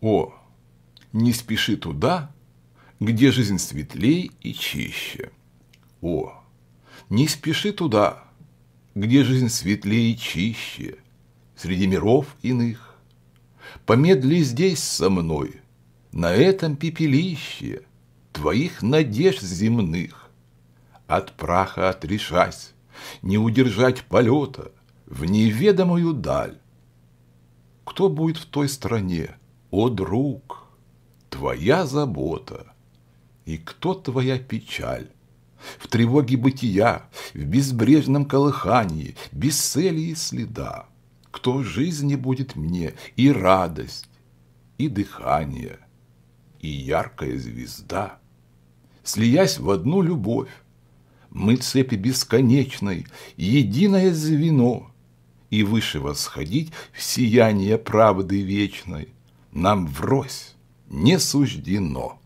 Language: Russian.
О, не спеши туда, где жизнь светлей и чище. О, не спеши туда, где жизнь светлей и чище, среди миров иных. Помедли здесь со мной, на этом пепелище твоих надежд земных. От праха отрешась, не удержать полета в неведомую даль. Кто будет в той стране, о, друг, твоя забота, и кто твоя печаль? В тревоге бытия, в безбрежном колыхании, без цели и следа, кто жизни будет мне и радость, и дыхание, и яркая звезда, слиясь в одну любовь, мы цепи бесконечной, единое звено, и выше восходить в сияние правды вечной, нам врозь не суждено.